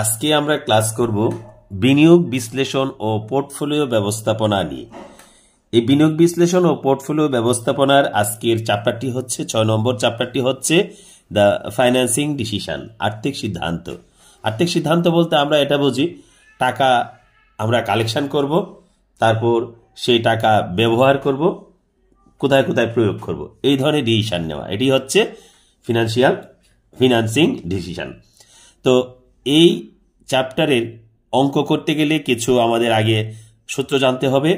আজকে আমরা ক্লাস করব বিনিয়োগ বিশ্লেষণ ও পোর্টফোলিও ব্যবস্থাপনা নিয়ে এই বিনিয়োগ বিশ্লেষণ ও পোর্টফোলিও ব্যবস্থাপনার আজকের চ্যাপ্টারটি হচ্ছে ছয় নম্বর চ্যাপ্টারটি হচ্ছে দ্য ফাইন্যান্সিং ডিসিশন আর্থিক সিদ্ধান্ত আর্থিক সিদ্ধান্ত বলতে আমরা এটা বুঝি টাকা আমরা কালেকশন করব তারপর সেই টাকা ব্যবহার করব কোথায় কোথায় প্রয়োগ করব এই ধরনের ডিসিশন নেওয়া এটি হচ্ছে ফিনান্সিয়াল ফিনান্সিং ডিসিশন তো এই চ্যাপ্টারের অঙ্ক করতে গেলে কিছু আমাদের আগে সূত্র জানতে হবে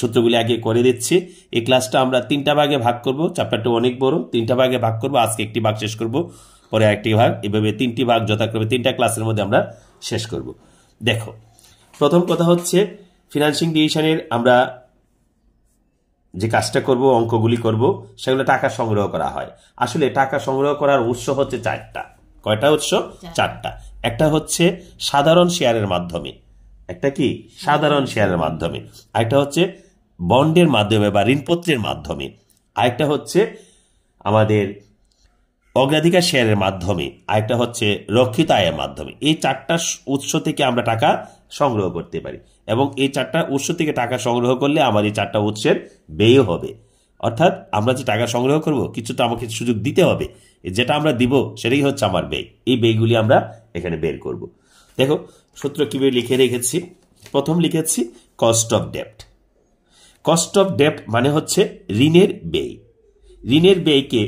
সূত্রগুলি আগে করে দিচ্ছি এই ক্লাসটা আমরা তিনটা ভাগে ভাগ করব চ্যাপ্টারটা অনেক বড় তিনটা ভাগে ভাগ করব আজকে একটি ভাগ শেষ করব পরে একটি ভাগ এভাবে তিনটি ভাগ যথাক্রমে তিনটা ক্লাসের মধ্যে আমরা শেষ করব দেখো প্রথম কথা হচ্ছে ফিনান্সিং ডিভিশনের আমরা যে কাজটা করব অঙ্কগুলি করব সেগুলো টাকা সংগ্রহ করা হয় আসলে টাকা সংগ্রহ করার উৎস হচ্ছে চারটা কয়টা উৎস চারটা একটা হচ্ছে সাধারণ শেয়ারের মাধ্যমে একটা কি সাধারণ শেয়ারের মাধ্যমে আরেকটা হচ্ছে বন্ডের মাধ্যমে বা ঋণপত্রের মাধ্যমে আরেকটা হচ্ছে আমাদের অগ্রাধিকার শেয়ারের মাধ্যমে আরেকটা হচ্ছে রক্ষিত আয়ের মাধ্যমে এই চারটা উৎস থেকে আমরা টাকা সংগ্রহ করতে পারি এবং এই চারটা উৎস থেকে টাকা সংগ্রহ করলে আমার এই চারটা উৎসের ব্যয় হবে অর্থাৎ আমরা যে টাকা সংগ্রহ করব কিছুটা আমাকে সুযোগ দিতে হবে যেটা আমরা দিব সেটাই হচ্ছে আমার ব্যয় এই ব্যয়গুলি আমরা এখানে বের করব। দেখো সূত্র কিভাবে লিখে রেখেছি প্রথম লিখেছি কস্ট অফ ডেপ্ট কস্ট অফ ডেপ্ট মানে হচ্ছে ঋণের ব্যয় ঋণের ব্যয়কে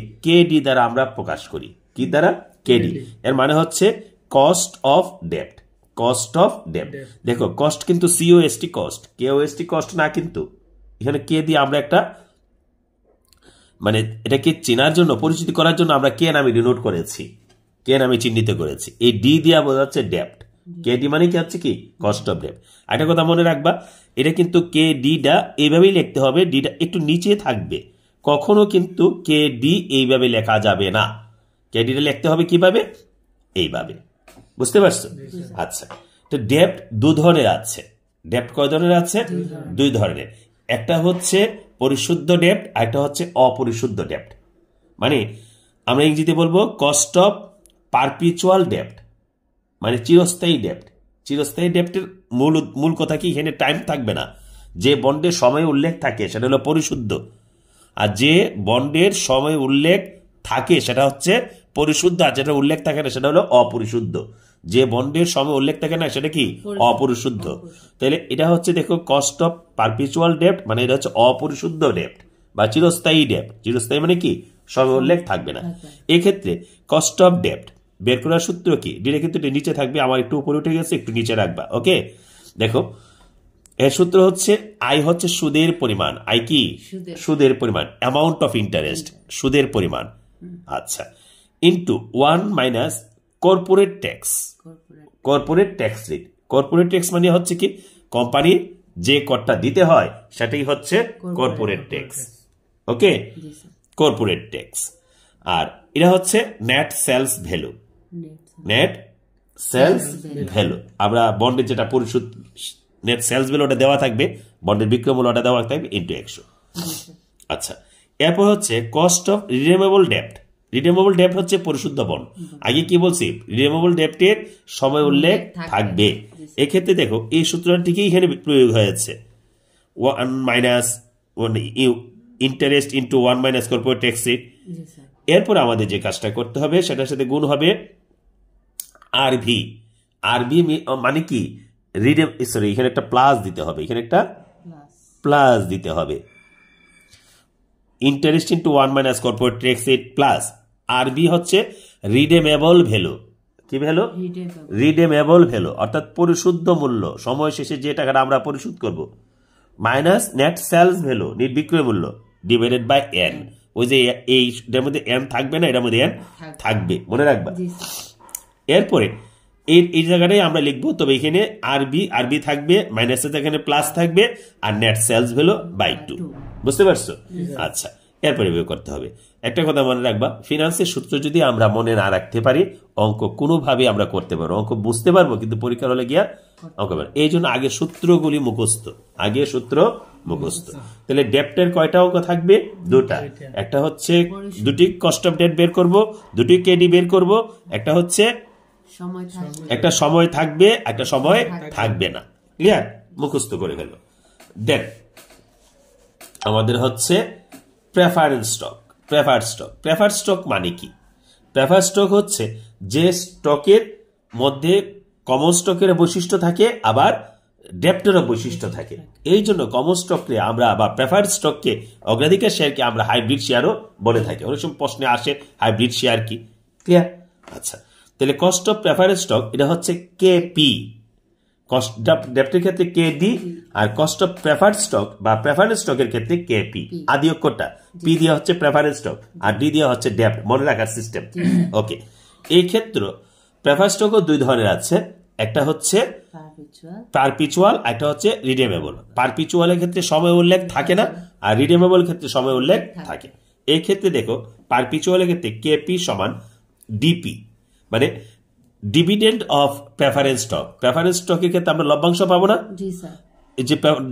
ডি দ্বারা আমরা প্রকাশ করি কি দ্বারা কে ডি এর মানে হচ্ছে কস্ট অফ ডেপ্ট কস্ট অফ ডেপ্ট দেখো কস্ট কিন্তু সিওএসটি কস্ট কেওএসটি কস্ট না কিন্তু এখানে কে দিয়ে আমরা একটা মানে এটাকে চেনার জন্য পরিচিত করার জন্য আমরা কে নামে ডিনোট করেছি কে নামে চিহ্নিত করেছি এই ডি দিয়া বোঝাচ্ছে ডেপ্ট কে ডি মানে কি হচ্ছে কি কস্ট অফ ডেপ একটা কথা মনে রাখবা এটা কিন্তু কে ডিটা এইভাবেই লিখতে হবে ডিটা একটু নিচে থাকবে কখনো কিন্তু কে ডি এইভাবে লেখা যাবে না কে ডিটা লিখতে হবে কিভাবে এইভাবে বুঝতে পারছো আচ্ছা তো ডেপ্ট দু ধরনের আছে ডেপ্ট কয় ধরনের আছে দুই ধরনের একটা হচ্ছে পরিশুদ্ধ ডেপ্ট আরেকটা হচ্ছে অপরিশুদ্ধ ডেপ্ট মানে আমরা ইংরেজিতে বলবো কস্ট অফ পারপিচুয়াল ডেপ্ট মানে চিরস্থায়ী ডেপ্ট চিরস্থায়ী ডেপ্টের মূল মূল কথা কি এখানে টাইম থাকবে না যে বন্ডের সময় উল্লেখ থাকে সেটা হলো পরিশুদ্ধ আর যে বন্ডের সময় উল্লেখ থাকে সেটা হচ্ছে পরিশুদ্ধ আর যেটা উল্লেখ থাকে না সেটা হলো অপরিশুদ্ধ যে বন্ডের সময় উল্লেখ থাকে না সেটা কি অপরিশুদ্ধ তাহলে এটা হচ্ছে দেখো কস্ট অফ পারপিচুয়াল ডেপ্ট মানে এটা হচ্ছে অপরিশুদ্ধ ডেপ্ট বা চিরস্থায়ী ডেপ্ট চিরস্থায়ী মানে কি সম উল্লেখ থাকবে না এক্ষেত্রে কস্ট অফ ডেপ্ট বের করার সূত্র কি ডিটা কিন্তু নিচে থাকবে আমার একটু উপরে উঠে গেছে একটু নিচে রাখবা ওকে দেখো এর সূত্র হচ্ছে আয় হচ্ছে সুদের পরিমাণ আয় কি সুদের পরিমাণ অ্যামাউন্ট অফ ইন্টারেস্ট সুদের পরিমাণ আচ্ছা into one minus corporate tax corporate tax rate corporate tax মানে হচ্ছে কি কোম্পানির যে করটা দিতে হয় সেটাই হচ্ছে corporate tax okay corporate tax আর এটা হচ্ছে net sales value net sales value আমরা বন্ডের যেটা পরিশোধ নেট সেলস ভ্যালু ওটা দেওয়া থাকবে বন্ডের বিক্রয়মূল্য ওটা দেওয়া থাকবে ইন্টু একশো আচ্ছা এরপর হচ্ছে কস্ট অফ রিডিমেবল ডেপ্ট রিডিমুভেবল ডেপ্ট হচ্ছে পরিশুদ্ধ বন আগে কি বলছি রিডিমুভেবল ডেপ্টের সময় উল্লেখ থাকবে এক্ষেত্রে দেখো এই সূত্রটিকে এখানে প্রয়োগ হয়েছে one minus interest into one minus corporate tax এরপর আমাদের যে কাজটা করতে হবে সেটার সাথে গুণ হবে আর ভি আর ভি মানে কি রিডেম সরি এখানে একটা প্লাস দিতে হবে এখানে একটা প্লাস দিতে হবে interest into one minus corporate tax plus RB হচ্ছে রিডেমেবল ভ্যালু কি ভ্যালু রিডেমেবল ভ্যালু অর্থাৎ পরিশুদ্ধ মূল্য সময় শেষে যে টাকাটা আমরা পরিশোধ করব মাইনাস নেট সেলস ভ্যালু বিক্রয় মূল্য ডিভাইডেড বাই এন ওই যে এর মধ্যে এন থাকবে না এটার মধ্যে এন থাকবে মনে রাখবা এরপরে এই এই জায়গাটাই আমরা লিখবো তবে এখানে আরবি আরবি থাকবে মাইনাসের এখানে প্লাস থাকবে আর net sales value by two বুঝতে পারছো আচ্ছা এরপরে বিয়োগ করতে হবে একটা কথা মনে রাখবা ফিনান্সের সূত্র যদি আমরা মনে না রাখতে পারি অঙ্ক কোনোভাবে আমরা করতে পারবো অঙ্ক বুঝতে পারবো কিন্তু পরীক্ষার হলে গিয়া অঙ্ক পারবো এই জন্য আগে সূত্রগুলি মুখস্থ আগে সূত্র মুখস্থ তাহলে ডেপ্টের কয়টা অঙ্ক থাকবে দুটা একটা হচ্ছে দুটি কস্ট অফ ডেট বের করব দুটি কেডি বের করব একটা হচ্ছে একটা সময় থাকবে একটা সময় থাকবে না ক্লিয়ার মুখস্থ করে ফেলো দেন আমাদের হচ্ছে preference stock prefer stock prefer stock মানে কি প্রেফার স্টক হচ্ছে যে স্টকের মধ্যে কমন স্টকের বৈশিষ্ট্য থাকে আবার ডেপ্টেরও বৈশিষ্ট্য থাকে এই জন্য কমন স্টককে আমরা বা প্রেফার স্টককে অগ্রাধিকার শেয়ারকে আমরা হাইব্রিড শেয়ারও বলে থাকি অনেক সময় প্রশ্নে আসে হাইব্রিড শেয়ার কি ক্লিয়ার আচ্ছা তাহলে কস্ট অফ প্রেফারেন্স স্টক এটা হচ্ছে কেপি কস্ট ডেপ্টের ক্ষেত্রে কে ডি আর কস্ট অফ প্রেফার্ড স্টক বা প্রেফারেন্স স্টকের ক্ষেত্রে কে পি আদি অক্ষরটা পি দিয়ে হচ্ছে প্রেফারেন্স স্টক আর ডি দিয়ে হচ্ছে ডেপ্ট মনে রাখার সিস্টেম ওকে এই ক্ষেত্রে প্রেফার স্টকও দুই ধরনের আছে একটা হচ্ছে পারপিচুয়াল একটা হচ্ছে রিডেমেবল পারপিচুয়ালের ক্ষেত্রে সময় উল্লেখ থাকে না আর রিডেমেবল ক্ষেত্রে সময় উল্লেখ থাকে এই ক্ষেত্রে দেখো পারপিচুয়ালের ক্ষেত্রে কেপি সমান ডিপি মানে dividend of preference stock preference স্টকের ক্ষেত্রে আমরা লভ্যাংশ পাবো না যে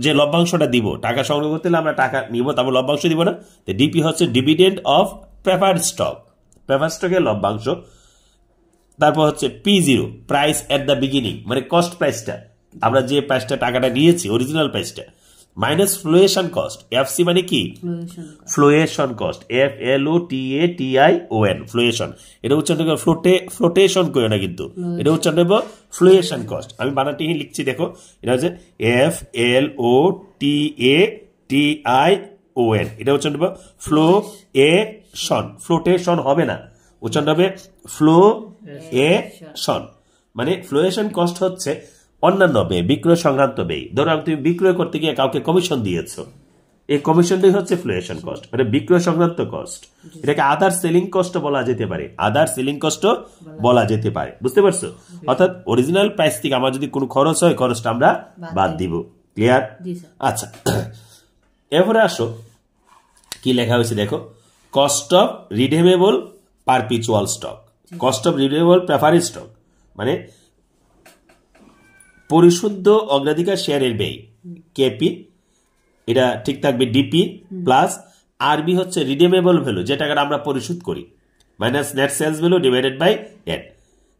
যে লভ্যাংশটা দিব টাকা সংগ্রহ করতে হলে আমরা টাকা নিব তারপর লভ্যাংশ দিব না ডিপি হচ্ছে dividend of prefer stock prefer স্টকের লভ্যাংশ তারপর হচ্ছে P zero price at the beginning মানে কস্ট প্রাইসটা আমরা যে প্রাইসটা টাকাটা নিয়েছি অরিজিনাল প্রাইসটা মাইনাস ফ্লুয়েশন কস্ট এফসি মানে কি flotation cost F L O T A T I O N flotation এটা উচ্চারণ করবো ফ্লোটে ফ্লোটেশন কই না কিন্তু এটা উচ্চারণ করবো ফ্লুয়েশন কস্ট আমি বানাটি লিখছি দেখো এটা হচ্ছে F L O T A T I O N এটা উচ্চারণ করবো ফ্লো এ শন ফ্লোটেশন হবে না উচ্চারণ হবে ফ্লো এ শন মানে ফ্লুয়েশন কস্ট হচ্ছে অন্যান্য ব্যয় বিক্রয় সংক্রান্ত ব্যয় ধরো তুমি বিক্রয় করতে গিয়ে কাউকে কমিশন দিয়েছো এই কমিশনটাই হচ্ছে ফ্লুয়েশন কস্ট মানে বিক্রয় সংক্রান্ত কস্ট এটাকে আদার সেলিং কস্ট বলা যেতে পারে আদার সেলিং কস্ট বলা যেতে পারে বুঝতে পারছো অর্থাৎ অরিজিনাল প্রাইস থেকে আমার যদি কোনো খরচ হয় খরচটা আমরা বাদ দিব ক্লিয়ার আচ্ছা এরপরে আসো কি লেখা হয়েছে দেখো cost of redeemable perpetual stock cost of redeemable preferred stock মানে পরিশুদ্ধ অগ্রাধিকার শেয়ারের ব্যয় কেপি এটা ঠিক থাকবে ডিপি প্লাস আরবি হচ্ছে রিডেমেবল ভ্যালু যে টাকাটা আমরা পরিশোধ করি minus net sales value divided by N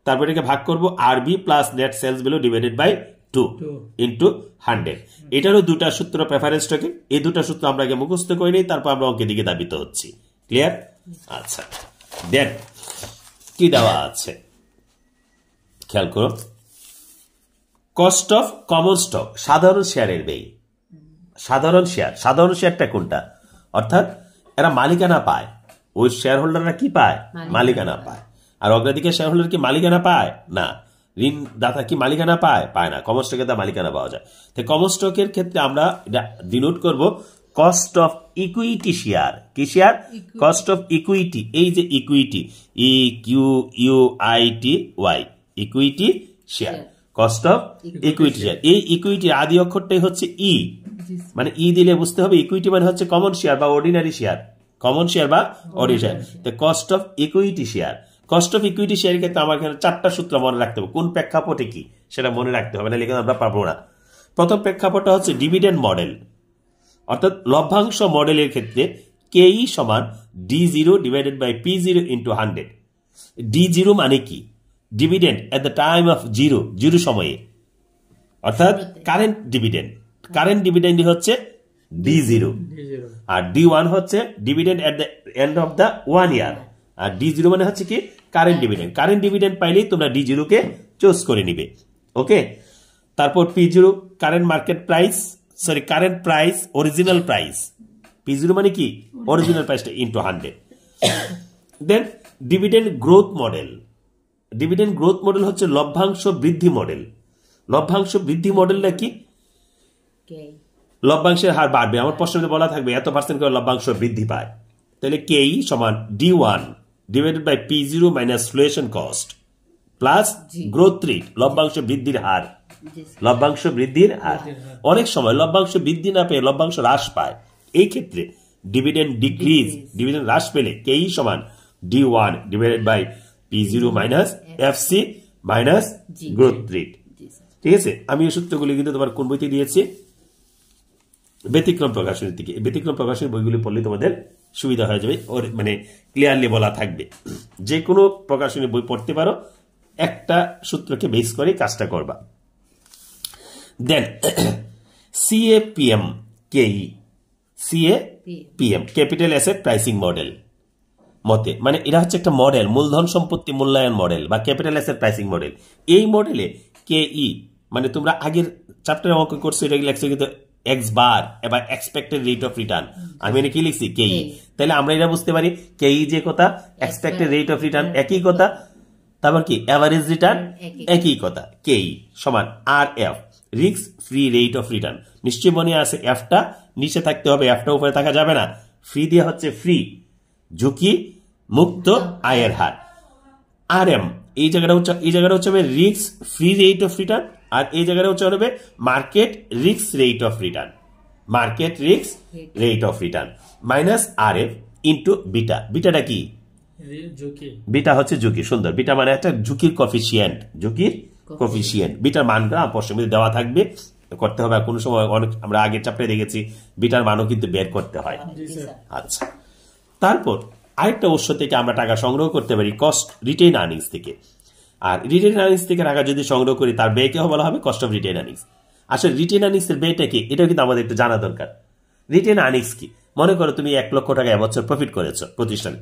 তারপর এটাকে ভাগ করবো RV plus net sales value divided by two into hundred এটারও দুটা সূত্র প্রেফারেন্স টকে এই দুটা সূত্র আমরা আগে মুখস্থ করি নি তারপর আমরা অঙ্কের দিকে দাবিত হচ্ছি ক্লিয়ার আচ্ছা দেন কি দেওয়া আছে খেয়াল করো কস্ট অফ কমন স্টক সাধারণ শেয়ারের ব্যয় সাধারণ শেয়ার সাধারণ শেয়ারটা কোনটা অর্থাৎ এরা মালিকানা পায় ওই শেয়ার হোল্ডাররা কি পায় মালিকানা পায় আর অগ্রাধিকার শেয়ার হোল্ডার কি মালিকানা পায় না ঋণ দাতা কি মালিকানা পায় পায় না কমন স্টকের তা মালিকানা পাওয়া যায় তো কমন স্টকের ক্ষেত্রে আমরা এটা ডিনোট করব কস্ট অফ ইকুইটি শেয়ার কি শেয়ার কস্ট অফ ইকুইটি এই যে equity E Q U I T Y equity share cost of equity share এই ইকুইটির আদি অক্ষরটাই হচ্ছে ই e. মানে ই e দিলে বুঝতে হবে ইকুইটি মানে হচ্ছে কমন শেয়ার বা অর্ডিনারি শেয়ার কমন শেয়ার বা অর্ডিনারি শেয়ার তো cost of equity share cost of equity শেয়ারের ক্ষেত্রে আমার এখানে চারটা সূত্র মনে রাখতে হবে কোন প্রেক্ষাপটে কি সেটা মনে রাখতে হবে না লেখা আমরা পারবো না প্রথম প্রেক্ষাপটটা হচ্ছে ডিভিডেন্ড মডেল অর্থাৎ লভ্যাংশ মডেলের ক্ষেত্রে কেই e সমান D zero divided by P zero into hundred D zero মানে কি dividend at the time of zero zero সময়ে অর্থাৎ কারেন্ট ডিভিডেন্ড কারেন্ট ডিভিডেন্ড হচ্ছে ডি জিরো আর ডি ওয়ান হচ্ছে dividend at the end of the one year আর D zero মানে হচ্ছে কি কারেন্ট ডিভিডেন্ড কারেন্ট ডিভিডেন্ড পাইলেই তোমরা ডি কে চুজ করে নিবে ওকে তারপর P zero current market price sorry current price original price P zero মানে কি অরিজিনাল প্রাইসটা into hundred then dividend growth model dividend growth model হচ্ছে লভ্যাংশ বৃদ্ধি মডেল লভ্যাংশ বৃদ্ধি মডেলটা কি লভ্যাংশের হার বাড়বে আমার প্রশ্নতে বলা থাকবে এত পার্সেন্ট করে লভ্যাংশ বৃদ্ধি পায় তাহলে কেই সমান D one divided by P zero minus flotation cost plus growth rate লভ্যাংশ বৃদ্ধির হার লভ্যাংশ বৃদ্ধির হার অনেক সময় লভ্যাংশ বৃদ্ধি না পেয়ে লভ্যাংশ হ্রাস পায় এই ক্ষেত্রে ডিভিডেন্ড ডিক্রিজ ডিভিডেন্ড হ্রাস পেলে কেই সমান D one divided by P0 minus C minus growth rate ঠিক আছে আমি এই সূত্রগুলি কিন্তু তোমার কোন বইতে দিয়েছি ব্যতিক্রম প্রকাশনের থেকে ব্যতিক্রম প্রকাশনের বইগুলি পড়লে তোমাদের সুবিধা হয়ে যাবে ওর মানে ক্লিয়ারলি বলা থাকবে যে কোনো প্রকাশনের বই পড়তে পারো একটা সূত্রকে বেস করে কাজটা করবা then CAPM K CAPM capital asset pricing model মতে মানে এটা হচ্ছে একটা মডেল মূলধন সম্পত্তি মূল্যায়ন মডেল বা ক্যাপিটাল অ্যাসেট প্রাইসিং মডেল এই মডেলে কে ই মানে তোমরা আগের চ্যাপ্টারে অঙ্ক করছো এটা লিখছো কিন্তু এক্স বার এবার এক্সপেক্টেড রেট অফ রিটার্ন আমি এটা কি লিখছি কেই e। e। তাহলে আমরা এটা বুঝতে পারি কেই e যে কথা এক্সপেক্টেড রেট অফ রিটার্ন একই কথা তারপর কি অ্যাভারেজ রিটার্ন একই কথা কেই সমান আর এফ রিক্স ফ্রি রেট অফ রিটার্ন নিশ্চয় মনে আছে এফটা নিচে থাকতে হবে এফটা উপরে থাকা যাবে না ফ্রি দিয়ে হচ্ছে ফ্রি ঝুঁকি মুক্ত আয়ের হার আর এম এই জায়গাটা হচ্ছে এই জায়গাটা হচ্ছে হবে রিক্স ফ্রি রেট অফ রিটার্ন আর এই জায়গাটা হচ্ছে হবে মার্কেট রিক্স রেট অফ রিটার্ন মার্কেট রিক্স rate of return minus R F into beta বিটাটা কি বিটা হচ্ছে ঝুঁকি সুন্দর বিটা মানে একটা ঝুঁকির কফিসিয়েন্ট ঝুঁকির কফিসিয়েন্ট বিটার মানটা প্রশ্নবিধি দেওয়া থাকবে করতে হবে কোনো সময় অনেক আমরা আগের চাপড়ে দেখেছি বিটার মানও কিন্তু বের করতে হয় আচ্ছা তারপর আরেকটা উৎস থেকে আমরা টাকা সংগ্রহ করতে পারি কস্ট রিটেন আর্নিংস থেকে আর রিটেন আর্নিংস থেকে টাকা যদি সংগ্রহ করি তার ব্যয়কেও বলা হবে কস্ট অফ রিটেন আর্নিংস আসলে রিটেন এর ব্যয়টা কি এটাও কিন্তু আমাদের একটু জানা দরকার রিটেন আর্নিংস কি মনে করো তুমি এক লক্ষ টাকা এবছর প্রফিট করেছো প্রতিষ্ঠানে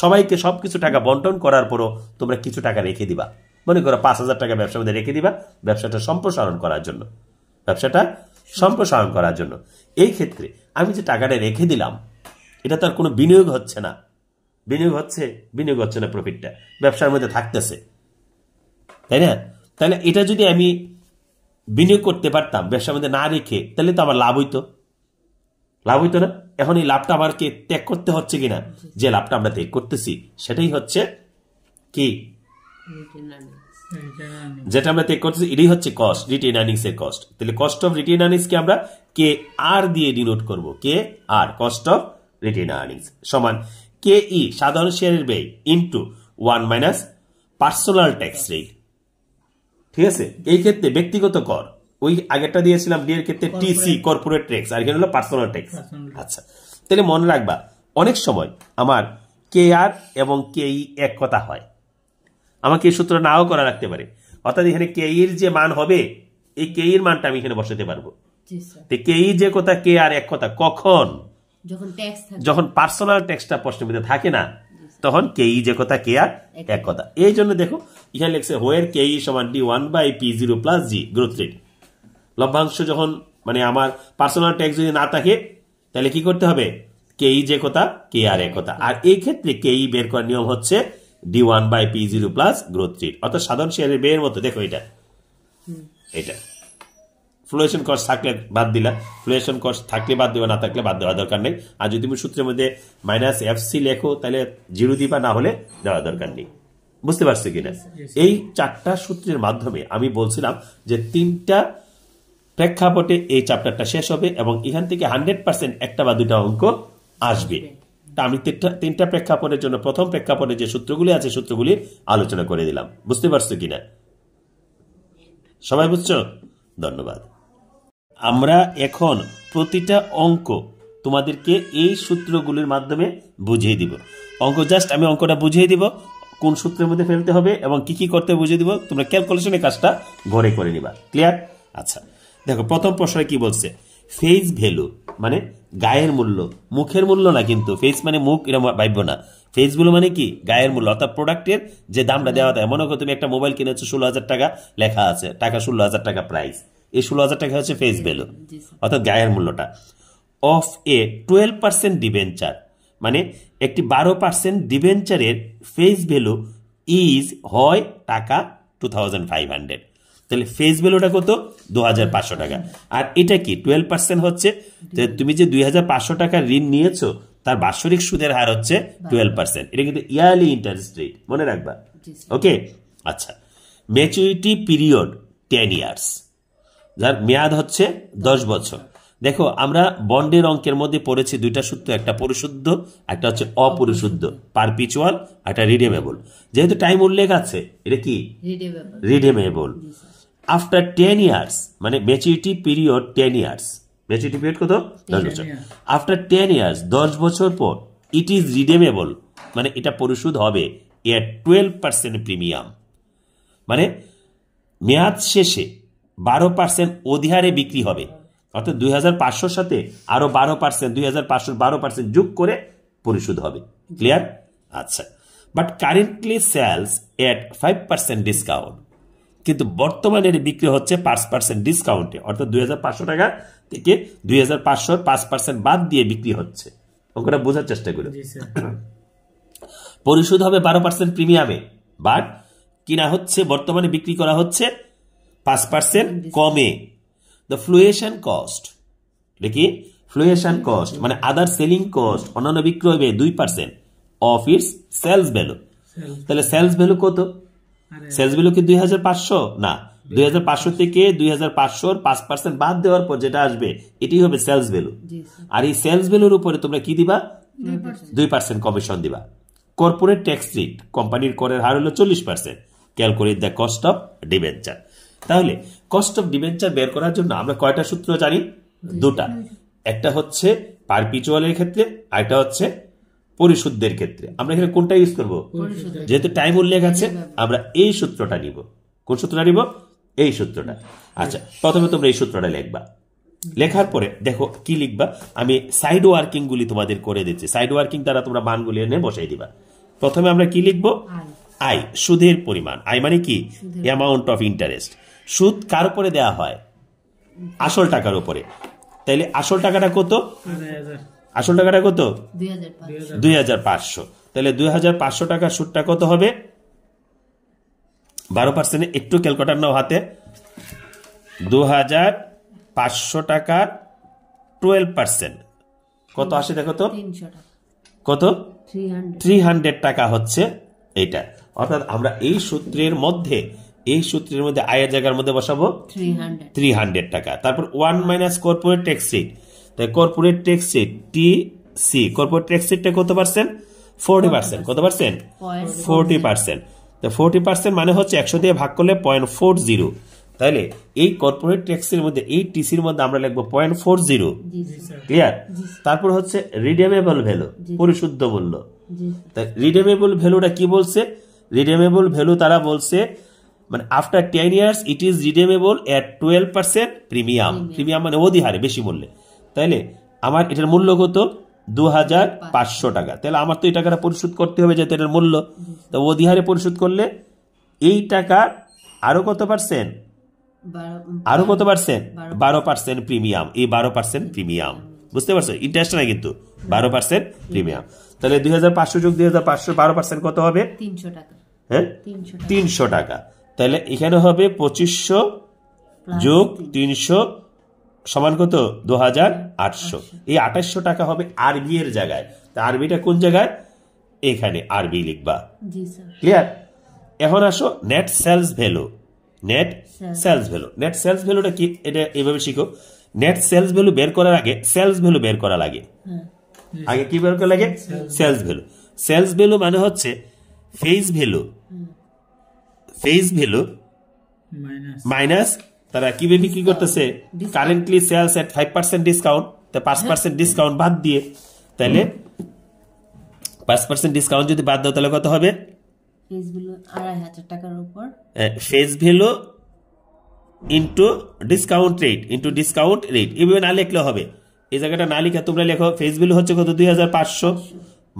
সবাইকে সবকিছু টাকা বন্টন করার পরও তোমরা কিছু টাকা রেখে দিবা মনে করো পাঁচ হাজার টাকা ব্যবসার মধ্যে রেখে দিবা ব্যবসাটা সম্প্রসারণ করার জন্য ব্যবসাটা সম্প্রসারণ করার জন্য এই ক্ষেত্রে আমি যে টাকাটা রেখে দিলাম এটা তো আর কোনো বিনিয়োগ হচ্ছে না বিনিয়োগ হচ্ছে বিনিয়োগ হচ্ছে না প্রফিটটা ব্যবসার মধ্যে থাকতেছে তাই না তাহলে এটা যদি আমি বিনিয়োগ করতে পারতাম ব্যবসার মধ্যে না রেখে তাহলে তো আমার লাভ হইতো লাভ হইতো না এখন এই লাভটা আমাকে ত্যাগ করতে হচ্ছে কিনা যে লাভটা আমরা ত্যাগ করতেছি সেটাই হচ্ছে কি যেটা আমরা ত্যাগ করতেছি এটাই হচ্ছে কস্ট রিটেন আর্নিংস এর কস্ট তাহলে কস্ট অফ রিটেন আর্নিংস কে আমরা কে আর দিয়ে ডিনোট করব K R cost of retained earnings সমান কে ই সাধারণ শেয়ারের ব্যয় into one minus personal tax rate ঠিক আছে এই ক্ষেত্রে ব্যক্তিগত কর ওই আগেরটা দিয়েছিলাম ডি এর ক্ষেত্রে টিসি কর্পোরেট ট্যাক্স আর এখানে হলো পার্সোনাল ট্যাক্স আচ্ছা তাহলে মনে রাখবা অনেক সময় আমার কে আর এবং কে ই e এক কথা হয় আমাকে এই সূত্র নাও করা রাখতে পারে অর্থাৎ এখানে কে ইর e যে মান হবে এই কে ইর e মানটা আমি এখানে বসাতে পারবো কে ই যে কথা কে আর এক কথা কখন যখন পার্সোনাল ট্যাক্সটা প্রশ্নবিধে থাকে না তখন কেই যে কথা কে আর এক কথা এই জন্য দেখো এখানে লিখছে হোয়ের কে ই সমান D one by P zero plus G growth rate লভ্যাংশ যখন মানে আমার পার্সোনাল ট্যাক্স যদি না থাকে তাহলে কি করতে হবে কে ই যে কথা কে আর এক কথা আর এই ক্ষেত্রে কে ই বের করার নিয়ম হচ্ছে D one by P zero plus growth rate অর্থাৎ সাধারণ শেয়ারের বের মতো দেখো এটা এটা ফ্লোরেশন কস্ট থাকলে বাদ দিলা ফ্লোরেশন কস্ট থাকলে বাদ দেওয়া না থাকলে বাদ দেওয়া দরকার নেই আর যদি তুমি সূত্রের মধ্যে মাইনাস এফ সি লেখো তাহলে জিরো দিবা না হলে দেওয়া দরকার নেই বুঝতে পারছো কিনা এই চারটা সূত্রের মাধ্যমে আমি বলছিলাম যে তিনটা প্রেক্ষাপটে এই চ্যাপ্টারটা শেষ হবে এবং এখান থেকে হান্ড্রেড পার্সেন্ট একটা বা দুটা অঙ্ক আসবে তা আমি তিনটা প্রেক্ষাপটের জন্য প্রথম প্রেক্ষাপটে যে সূত্রগুলি আছে সূত্রগুলি আলোচনা করে দিলাম বুঝতে পারছো কিনা সবাই বুঝছো ধন্যবাদ আমরা এখন প্রতিটা অঙ্ক তোমাদেরকে এই সূত্রগুলির মাধ্যমে বুঝিয়ে দিব অঙ্ক জাস্ট আমি অঙ্কটা বুঝিয়ে দিব কোন সূত্রের মধ্যে ফেলতে হবে এবং কি কি করতে বুঝিয়ে দিব তোমরা ক্যালকুলেশনের কাজটা ঘরে করে নিবা ক্লিয়ার আচ্ছা দেখো প্রথম প্রশ্নে কি বলছে ফেস ভ্যালু মানে গায়ের মূল্য মুখের মূল্য না কিন্তু ফেস মানে মুখ এরকম ভাবব না ফেস ভ্যালু মানে কি গায়ের মূল্য অর্থাৎ প্রোডাক্টের যে দামটা দেওয়া হয় মনে করো তুমি একটা মোবাইল কিনেছো ষোলো হাজার টাকা লেখা আছে টাকা ষোলো হাজার টাকা প্রাইস এই ষোলো হাজার টাকা হচ্ছে ফেস ভ্যালু অর্থাৎ গায়ের মূল্যটা of a twelve percent debenture মানে একটি বারো পার্সেন্ট ডিভেঞ্চারের ফেস ভ্যালু ইজ হয় টাকা টু থাউজেন্ড ফাইভ হান্ড্রেড তাহলে ফেস ভ্যালুটা কত দু হাজার পাঁচশো টাকা আর এটা কি টুয়েলভ পার্সেন্ট হচ্ছে তুমি যে দুই হাজার পাঁচশো টাকার ঋণ নিয়েছো তার বাৎসরিক সুদের হার হচ্ছে টুয়েলভ পার্সেন্ট এটা কিন্তু ইয়ারলি ইন্টারেস্ট রেট মনে রাখবা ওকে আচ্ছা ম্যাচুরিটি পিরিয়ড টেন ইয়ার্স যার মেয়াদ হচ্ছে দশ বছর দেখো আমরা বন্ডের অঙ্কের মধ্যে পড়েছি দুইটা সূত্র একটা পরিশুদ্ধ একটা হচ্ছে অপরিশুদ্ধ পারপিচুয়াল একটা রিডেমেবল যেহেতু টাইম উল্লেখ আছে এটা কি রিডেমেবল আফটার টেন ইয়ার্স মানে maturity period ten years maturity period কত দশ বছর আফটার টেন ইয়ার্স দশ বছর পর ইট ইজ রিডেমেবল মানে এটা পরিশোধ হবে এ টুয়েলভ পার্সেন্ট প্রিমিয়াম মানে মেয়াদ শেষে বারো পার্সেন্ট অধিহারে বিক্রি হবে অর্থাৎ দুই হাজার পাঁচশোর সাথে আরও বারো পার্সেন্ট দুই হাজার পাঁচশো বারো পার্সেন্ট যোগ করে পরিশোধ হবে ক্লিয়ার আচ্ছা but currently sales at five percent discount কিন্তু বর্তমানে এটি বিক্রি হচ্ছে পাঁচ পার্সেন্ট ডিসকাউন্টে অর্থাৎ দুই হাজার পাঁচশো টাকা থেকে দুই হাজার পাঁচশোর পাঁচ পার্সেন্ট বাদ দিয়ে বিক্রি হচ্ছে ওটা বোঝার চেষ্টা করি পরিশোধ হবে বারো পার্সেন্ট প্রিমিয়ামে বাট কিনা হচ্ছে বর্তমানে বিক্রি করা হচ্ছে পাঁচ পার্সেন্ট কমে দ্য ফ্লুয়েশন কস্ট দেখি ফ্লুয়েশন কস্ট মানে আদার সেলিং কস্ট অন্যান্য বিক্রয় ব্যয় দুই percent of its sales value তাহলে সেলস ভ্যালু কত সেলস ভ্যালু কি দুই হাজার পাঁচশো না দুই হাজার পাঁচশো থেকে দুই হাজার পাঁচশোর পাঁচ পার্সেন্ট বাদ দেওয়ার পর যেটা আসবে এটি হবে সেলস ভ্যালু আর এই সেলস ভ্যালুর উপরে তোমরা কি দিবা দুই পার্সেন্ট কমিশন দিবা কর্পোরেট ট্যাক্স রিট কোম্পানির করের হার হলো চল্লিশ percent calculate the cost of debenture তাহলে কস্ট অফ ডিবেঞ্চার বের করার জন্য আমরা কয়টা সূত্র জানি দুটা একটা হচ্ছে পারপিচুয়ালের ক্ষেত্রে আরেকটা হচ্ছে পরিশুদ্ধের ক্ষেত্রে আমরা এখানে কোনটা ইউজ করব যেহেতু টাইম উল্লেখ আছে আমরা এই সূত্রটা নিব কোন সূত্রটা নিব এই সূত্রটা আচ্ছা প্রথমে তোমরা এই সূত্রটা লিখবা লেখার পরে দেখো কি লিখবা আমি সাইড ওয়ার্কিং গুলি তোমাদের করে দিচ্ছি সাইড ওয়ার্কিং দ্বারা তোমরা মানগুলি এনে বসাই দিবা প্রথমে আমরা কি লিখবো আই সুদের পরিমাণ আই মানে কি অ্যামাউন্ট অফ ইন্টারেস্ট সুদ কার উপরে দেয়া হয় আসল টাকার উপরে তাইলে আসল টাকাটা কত আসল টাকাটা কত দুই হাজার পাঁচশো তাহলে দুই হাজার পাঁচশো টাকার সুদটা কত হবে বারো পার্সেন্ট একটু ক্যালকুলেটার নাও হাতে দু হাজার পাঁচশো টাকার টুয়েলভ পার্সেন্ট কত আসে দেখো তো কত থ্রি হান্ড্রেড টাকা হচ্ছে এটা অর্থাৎ আমরা এই সূত্রের মধ্যে এই সূত্রের মধ্যে আয়ের জায়গার মধ্যে বসাবো থ্রি হান্ড্রেড টাকা তারপর one minus corporate tax rate তাই corporate tax T C corporate tax রেটটা কত পার্সেন্ট ফোরটি পার্সেন্ট কত পার্সেন্ট ফোরটি পার্সেন্ট তো ফোরটি পার্সেন্ট মানে হচ্ছে একশো দিয়ে ভাগ করলে পয়েন্ট ফোর জিরো তাহলে এই কর্পোরেট ট্যাক্সের মধ্যে এই টিসির মধ্যে আমরা লিখবো পয়েন্ট ফোর জিরো ক্লিয়ার তারপর হচ্ছে রিডেমেবল ভ্যালু পরিশুদ্ধ মূল্য রিডেমেবল ভ্যালুটা কি বলছে রিডেমেবল ভ্যালু তারা বলছে মানে after ten years it is redeemable at twelve percent premium premium মানে অধি হারে বেশি মূল্যে তাইলে আমার এটার মূল্য কত দু হাজার পাঁচশো টাকা তাহলে আমার তো এই টাকাটা পরিশোধ করতে হবে যাতে এটার মূল্য তো হারে পরিশোধ করলে এই টাকা আরো কত পার্সেন্ট আরো কত পার্সেন্ট বারো পার্সেন্ট প্রিমিয়াম এই বারো পার্সেন্ট প্রিমিয়াম বুঝতে পারছো ইন্টারেস্ট না কিন্তু বারো পার্সেন্ট প্রিমিয়াম তাহলে দুই হাজার পাঁচশো যোগ দুই হাজার পাঁচশো বারো পার্সেন্ট কত হবে তিনশো টাকা হ্যাঁ তিনশো টাকা তাহলে এখানে হবে পঁচিশশো যোগ তিনশো সমান কত দু হাজার আটশো এই আঠাশশো টাকা হবে আরবি এর জায়গায় তা আরবিটা কোন জায়গায় এখানে আরবি লিখবা ক্লিয়ার এখন আসো net sales value net sales value net sales ভ্যালুটা কি এটা এভাবে শিখো নেট সেলস ভ্যালু বের করার আগে সেলস ভ্যালু বের করা লাগে হ্যাঁ। আগে কি বের করা লাগে সেলস ভ্যালু সেলস ভ্যালু মানে হচ্ছে face value face value minus তারা কিভাবে বিক্রি করতেছে currently sales at five percent discount তো পাঁচ পার্সেন্ট হ্যাঁ। ডিসকাউন্ট বাদ দিয়ে তাহলে পাঁচ পার্সেন্ট ডিসকাউন্ট যদি বাদ দাও তাহলে কত হবে face value into discount rate into discount rate এভাবে না লিখলে হবে এই জায়গাটা না লিখে তোমরা লেখো ফেস ভ্যালু হচ্ছে কত দুই হাজার পাঁচশো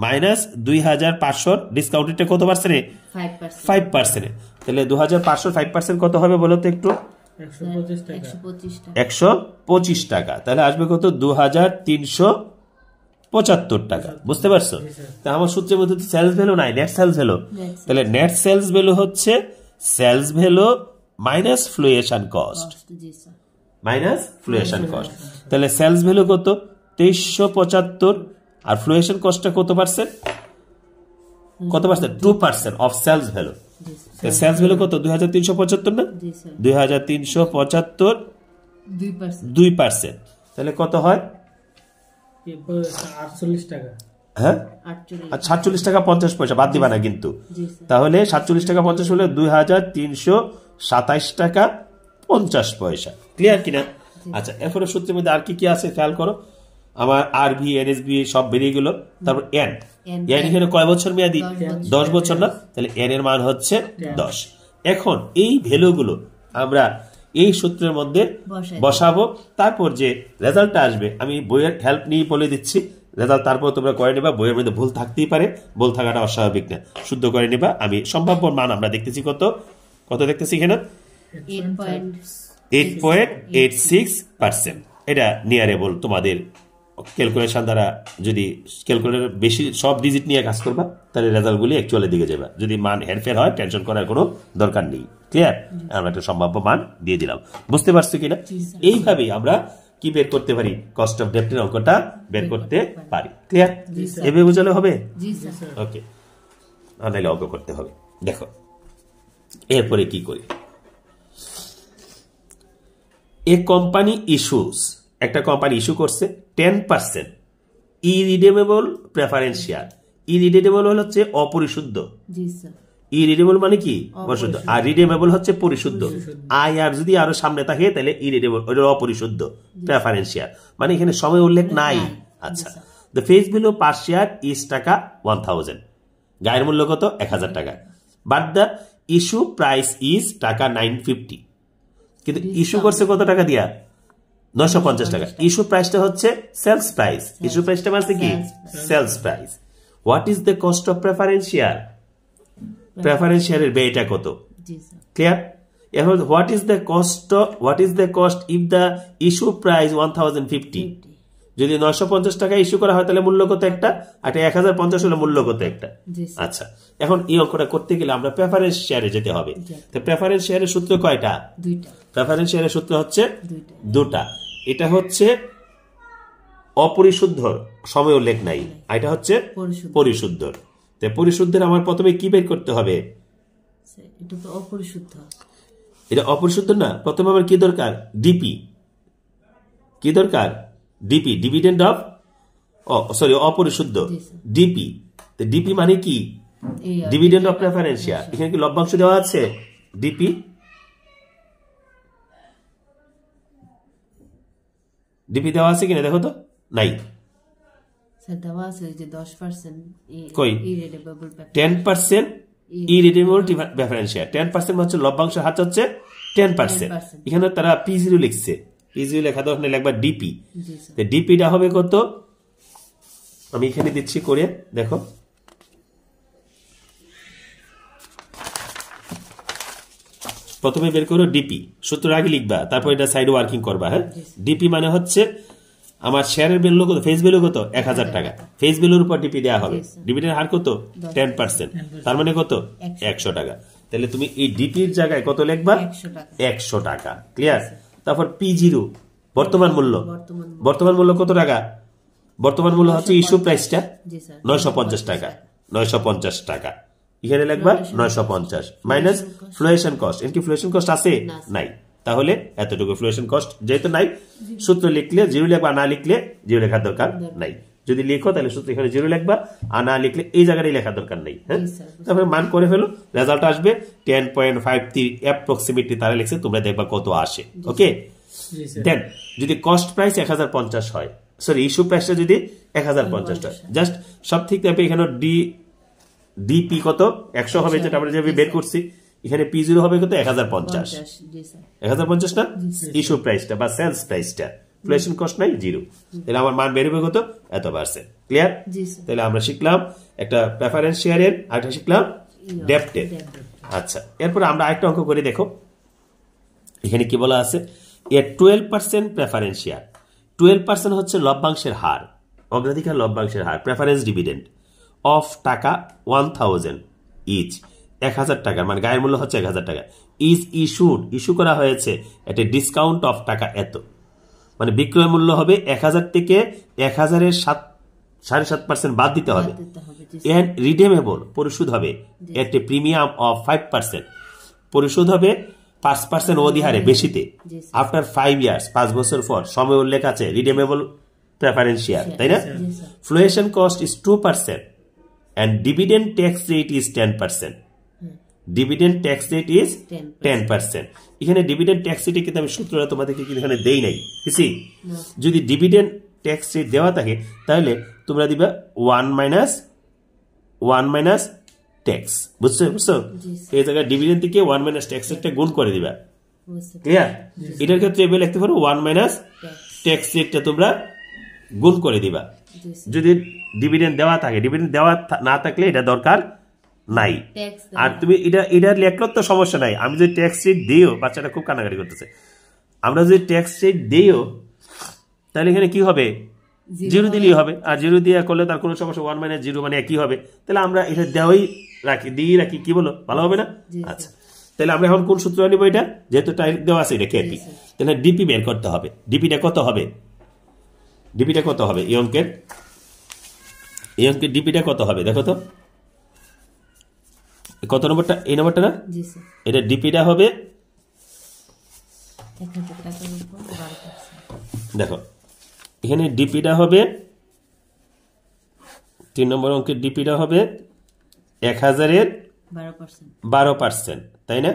মাইনাস দুই হাজার পাঁচশোর ডিসকাউন্টেডে কত পার্সেন্টে ফাইভ পার্সেন্টে তাহলে দু হাজার পাঁচশো ফাইভ পার্সেন্ট কত হবে বলো তো একটু একশো পঁচিশ টাকা তাহলে আসবে কত দু হাজার তিনশো পঁচাত্তর টাকা বুঝতে পারছো তা আমার সূত্রের মধ্যে তো সেলস ভ্যালু নাই নেট সেলস ভ্যালু তাহলে নেট সেলস ভ্যালু হচ্ছে sales value minus flotation cost minus flotation cost তাহলে সেলস ভ্যালু কত তেইশশো পঁচাত্তর আর ফ্লুয়েশন কস্টটা কত পার্সেন্ট কত percent two percent of sales value sales value কত দুই হাজার তিনশো পঁচাত্তর না দুই হাজার তিনশো পঁচাত্তর দুই পার্সেন্ট তাহলে কত হয় আটচল্লিশ টাকা হ্যাঁ আর সাতচল্লিশ টাকা পঞ্চাশ পয়সা বাদ দিবা না কিন্তু তাহলে সাতচল্লিশ টাকা পঞ্চাশ হলে দুই হাজার তিনশো সাতাইশ টাকা পঞ্চাশ পয়সা ক্লিয়ার কিনা আচ্ছা এরপরে সূত্রের মধ্যে আর কি কি আছে খেয়াল করো আমার আরবি বি সব বেরিয়ে গেল তারপর এন এন এখানে কয় বছর মেয়াদি দশ বছর না তাহলে এন এর মান হচ্ছে দশ এখন এই ভ্যালুগুলো আমরা এই সূত্রের মধ্যে বসাবো তারপর যে রেজাল্টটা আসবে আমি বইয়ের হেল্প নিয়ে বলে দিচ্ছি রেজাল্ট তারপর তোমরা করে নেবা বইয়ের মধ্যে ভুল থাকতেই পারে ভুল থাকাটা অস্বাভাবিক না শুদ্ধ করে নেবা আমি সম্ভাব্য মান আমরা দেখতেছি কত কত দেখতেছি এখানে eight point eight six percent এটা নিয়ারেবল তোমাদের ক্যালকুলেশন দ্বারা যদি ক্যালকুলেটার বেশি সব ডিজিট নিয়ে কাজ করবা তাহলে রেজাল্টগুলি অ্যাকচুয়ালের দিকে যাবে যদি মান হেরফের হয় টেনশন করার কোনো দরকার নেই ক্লিয়ার আমরা একটা সম্ভাব্য মান দিয়ে দিলাম বুঝতে পারছো কিনা এইভাবেই আমরা কি বের করতে পারি কস্ট অফ ডেপ্টের অঙ্কটা বের করতে পারি ক্লিয়ার এভাবে বুঝালে হবে ওকে নাহলে অঙ্ক করতে হবে দেখো এরপরে কি করি এ কোম্পানি ইস্যুস একটা কোম্পানি ইস্যু করছে ten percent irredeemable preference share irredeemable হচ্ছে অপরিশুদ্ধ ইরিডেবল মানে কি অপরিশুদ্ধ আর রিডেমেবল হচ্ছে পরিশুদ্ধ আই আর যদি আরো সামনে থাকে তাহলে ইরিডেবল ওটা অপরিশুদ্ধ প্রেফারেন্স শেয়ার মানে এখানে সময় উল্লেখ মানে নাই আচ্ছা the face value per share is টাকা ওয়ান থাউজেন্ড গায়ের মূল্য কত এক হাজার টাকা but the issue price is টাকা নাইন ফিফটি কিন্তু ইস্যু করছে কত টাকা দিয়া নয়শো পঞ্চাশ টাকা ইস্যু প্রাইসটা হচ্ছে সেলস প্রাইস ইস্যু প্রাইসটা মানে কি sales price what is the cost of preference share preference শেয়ারের ব্যয়টা কত ক্লিয়ার এখন what is the cost what is the cost if the issue price one thousand fifty যদি নয়শো পঞ্চাশ টাকা ইস্যু করা হয় তাহলে মূল্য কত একটা আর আচ্ছা, এক হাজার পঞ্চাশ হলে মূল্য কত একটা আচ্ছা এখন এই অঙ্কটা করতে গেলে আমরা প্রেফারেন্স শেয়ারে যেতে হবে তো প্রেফারেন্স শেয়ারের সূত্র কয়টা প্রেফারেন্স শেয়ারের সূত্র হচ্ছে দুটা এটা হচ্ছে অপরিশুদ্ধ সময় উল্লেখ নাই এটা হচ্ছে পরিশুদ্ধ তো পরিশুদ্ধের আমার প্রথমে কি বের করতে হবে এটা তো অপরিশুদ্ধ এটা অপরিশুদ্ধ না প্রথমে আমার কি দরকার ডিপি কি দরকার DP dividend of oh sorry অপরিশুদ্ধ ডিপি ডিপি মানে কি ডিভিডেন্ড অফ প্রেফারেন্সিয়া এখানে কি লভ্যাংশ দেওয়া আছে ডিপি ডিপি দেওয়া আছে কিনা দেখো তো নাই টেন পার্সেন্ট টেন পার্সেন্ট হচ্ছে লভ্যাংশ হাত হচ্ছে টেন পার্সেন্ট এখানে তারা লিখছে ডিপি ডিপিটা হবে কত আমি এখানে দিচ্ছি করে দেখো প্রথমে বের করো ডিপি সূত্র আগে লিখবা তারপর এটা সাইড ওয়ার্কিং করবা হ্যাঁ ডিপি মানে হচ্ছে আমার শেয়ারের ভ্যালু কত ফেস ভ্যালু কত এক হাজার টাকা ফেস ভ্যালুর উপর ডিপি দেওয়া হবে ডিপিটের হার কত টেন পার্সেন্ট তার মানে কত একশো টাকা তাহলে তুমি এই ডিপির জায়গায় কত লিখবা একশো টাকা ক্লিয়ার তারপর পি জিরো বর্তমান মূল্য বর্তমান মূল্য কত টাকা বর্তমান মূল্য হচ্ছে ইস্যু প্রাইসটা নয়শো পঞ্চাশ টাকা নয়শো পঞ্চাশ টাকা এখানে লেখবা নয়শো পঞ্চাশ মাইনাস ফ্লুয়েশন কস্ট এর কি ফ্লুয়েশন কস্ট আছে নাই তাহলে এতটুকু ফ্লুয়েশন কস্ট যেহেতু নাই সূত্র লিখলে জিরো লেখবা না লিখলে জিরো লেখার দরকার নাই যদি লেখো তাহলে সূত্র এখানে জিরো লেখবা আর না লিখলে এই জায়গাটাই লেখার দরকার নেই হ্যাঁ তারপরে মান করে ফেলো রেজাল্ট আসবে ten point five three approximately তারা লিখছে তোমরা দেখবা কত আসে ওকে দেন যদি কস্ট প্রাইস এক হয় সরি ইস্যু প্রাইসটা যদি এক হাজার পঞ্চাশ হয় জাস্ট সব ঠিক থাকবে এখানে ডি ডিপি কত একশো হবে যেটা আমরা যেভাবে বের করছি এখানে পি জিরো হবে কত এক হাজার পঞ্চাশ এক হাজার পঞ্চাশ না ইস্যু প্রাইসটা বা সেলস প্রাইসটা ফ্লেশন কস্ট নাই জিরো তাহলে আমার মান বেরোবে কত এত পার্সেন্ট ক্লিয়ার তাহলে আমরা শিখলাম একটা প্রেফারেন্স শেয়ারের আরেকটা শিখলাম আচ্ছা এরপর আমরা আরেকটা অঙ্ক করে দেখো এখানে কি বলা আছে a twelve percent preference share twelve percent হচ্ছে লভ্যাংশের হার অগ্রাধিকার লভ্যাংশের হার প্রেফারেন্স ডিভিডেন্ড অফ টাকা ওয়ান থাউজেন্ড ইচ এক হাজার টাকা মানে গায়ের মূল্য হচ্ছে এক হাজার টাকা ইজ ইস্যুড ইস্যু করা হয়েছে একটা ডিসকাউন্ট অফ টাকা এত মানে বিক্রয় মূল্য হবে এক হাজার থেকে এক হাজারের সাত সাড়ে সাত পার্সেন্ট বাদ দিতে হবে অ্যান্ড রিডেমেবল পরিশোধ হবে একটি প্রিমিয়াম অফ ফাইভ পার্সেন্ট পরিশোধ হবে পাঁচ পার্সেন্ট অধিহারে বেশিতে আফটার ফাইভ ইয়ার্স পাঁচ বছর পর সময় উল্লেখ আছে রিডেমেবল প্রেফারেন্সিয়াল তাই না flotation cost is two percent and and tax rate is ten percent dividend tax rate is ten percent এখানে ডিভিডেন্ড ট্যাক্স রেটে কিন্তু আমি সূত্রটা তোমাদেরকে কিন্তু এখানে দেই নাই বুঝছি যদি ডিভিডেন্ড ট্যাক্স রেট দেওয়া থাকে তাহলে তোমরা দিবা one minus one minus tax বুঝছো বুঝছো এই জায়গায় ডিভিডেন্ড থেকে ওয়ান মাইনাস ট্যাক্স রেটটা গুণ করে দিবা ক্লিয়ার এটার ক্ষেত্রে এবার লিখতে পারো ওয়ান মাইনাস ট্যাক্স রেটটা তোমরা গুণ করে দিবা যদি ডিভিডেন্ড দেওয়া থাকে ডিভিডেন্ড দেওয়া না থাকলে এটা দরকার নাই আর তুমি এটা এটা লেখলেও তো সমস্যা নাই আমি যদি ট্যাক্স শিট দিও বাচ্চাটা খুব কানাকাটি করতেছে আমরা যদি ট্যাক্স শিট দিও তাহলে এখানে কি হবে জিরো দিলেই হবে আর জিরো দিয়ে করলে তার কোনো সমস্যা ওয়ান মাইনাস জিরো মানে একই হবে তাহলে আমরা এটা দেওয়াই রাখি দিয়েই রাখি কি বলো ভালো হবে না আচ্ছা তাহলে আমরা এখন কোন সূত্র নিব এটা যেহেতু টাইম দেওয়া আছে এটা কেপি তাহলে ডিপি বের করতে হবে ডিপিটা কত হবে ডিপিটা কত হবে এই অঙ্কের এই অঙ্কের ডিপিটা কত হবে দেখো তো কত নম্বরটা এই নম্বরটা না এটা ডিপিটা হবে দেখো এখানে ডিপিটা হবে তিন নম্বর অঙ্কের ডিপিটা হবে এক হাজারের বারো পার্সেন্ট তাই না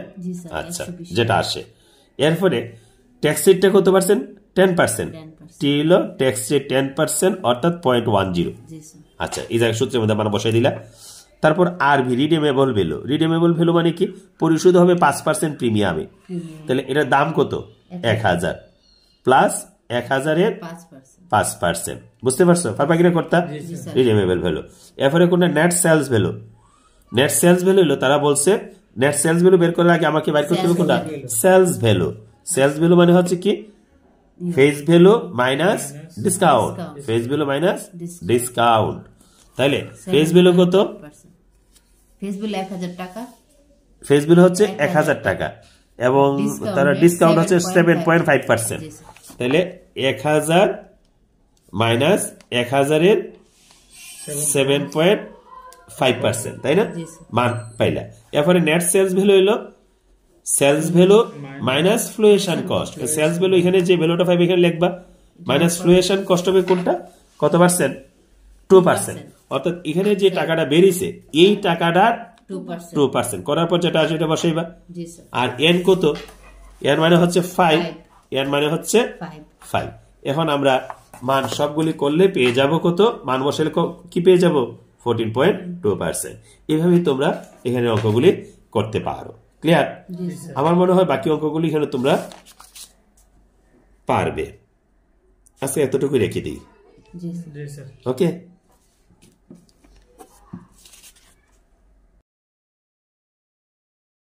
আচ্ছা যেটা আসে এরপরে ট্যাক্সিটা কত percent ten percent T tax rate ten percent অর্থাৎ পয়েন্ট ওয়ান জিরো আচ্ছা এই জায়গায় সূত্রের মধ্যে আমরা বসাই দিলাম তারপর R V redeemable value redeemable value মানে কি পরিশোধ হবে পাঁচ পার্সেন্ট প্রিমিয়ামে তাহলে এটার দাম কত এক হাজার প্লাস এক হাজারের পাঁচ পার্সেন্ট বুঝতে পারছো ফারপাকিরা কর্তা রিডেমেবল ভ্যালু এরপরে কোনটা net sales value net sales value হলো তারা বলছে নেট সেলস ভ্যালু বের করার আগে আমাকে বাইর করতে হবে কোনটা সেলস ভ্যালু সেলস ভ্যালু মানে হচ্ছে কি face value minus discount face value minus discount তাইলে ফেস ভ্যালু কত ফেস ভ্যালু 1000 টাকা ফেস ভ্যালু হচ্ছে 1000 টাকা এবং তার ডিসকাউন্ট হচ্ছে 7.5% তাহলে 1000 মাইনাস 1000 এর 7.5% তাই না মান পাইলা এরপরে নেট সেলস ভ্যালু হলো sales value minus flotation cost sales value এখানে যে ভ্যালুটা পাইবে এখানে লিখবা মাইনাস ফ্লুয়েশন কস্ট হবে কোনটা কত পার্সেন্ট টু পার্সেন্ট অর্থাৎ এখানে যে টাকাটা বেরিয়েছে এই টাকাটা টু পার্সেন্ট করার পর যেটা আসবে এটা বসাইবা আর এন কত n মানে হচ্ছে ফাইভ এন মানে হচ্ছে ফাইভ এখন আমরা মান সবগুলি করলে পেয়ে যাব কত মান বসাইলে কি পেয়ে যাব 14.2% পয়েন্ট টু পার্সেন্ট এভাবেই তোমরা এখানে অঙ্কগুলি করতে পারো ক্লিয়ার আমার মনে হয় বাকি অঙ্কগুলি এখানে তোমরা পারবে আচ্ছা এতটুকু রেখে দিই ওকে